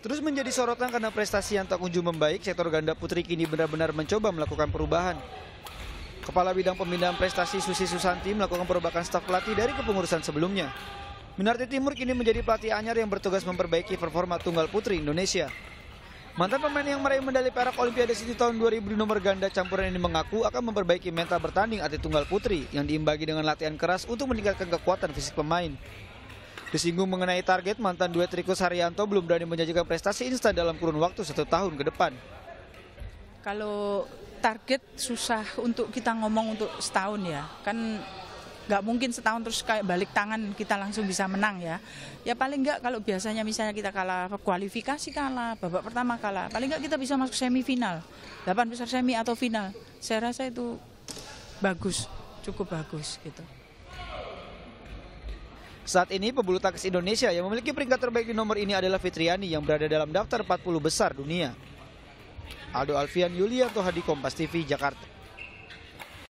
Terus menjadi sorotan karena prestasi yang tak kunjung membaik, sektor ganda putri kini benar-benar mencoba melakukan perubahan. Kepala Bidang Pembinaan Prestasi Susi Susanti melakukan perubahan staf pelatih dari kepengurusan sebelumnya. Minarti Timur kini menjadi pelatih anyar yang bertugas memperbaiki performa tunggal putri Indonesia. Mantan pemain yang meraih medali perak Olimpiade City tahun 2000 di nomor ganda campuran ini mengaku akan memperbaiki mental bertanding atlet tunggal putri yang diimbangi dengan latihan keras untuk meningkatkan kekuatan fisik pemain. Disinggung mengenai target, mantan duet Riko Saryanto belum berani menjanjikan prestasi instan dalam kurun waktu satu tahun ke depan. Kalau target susah untuk kita ngomong untuk setahun ya, kan nggak mungkin setahun terus kayak balik tangan kita langsung bisa menang ya. Ya paling nggak kalau biasanya misalnya kita kalah kualifikasi kalah, babak pertama kalah, paling nggak kita bisa masuk semifinal, 8 besar semi atau final. Saya rasa itu bagus, cukup bagus gitu. Saat ini pebulu tangkis Indonesia yang memiliki peringkat terbaik di nomor ini adalah Fitriani yang berada dalam daftar 40 besar dunia. Aldo Alfian Yulianto Hadi Kompas TV Jakarta.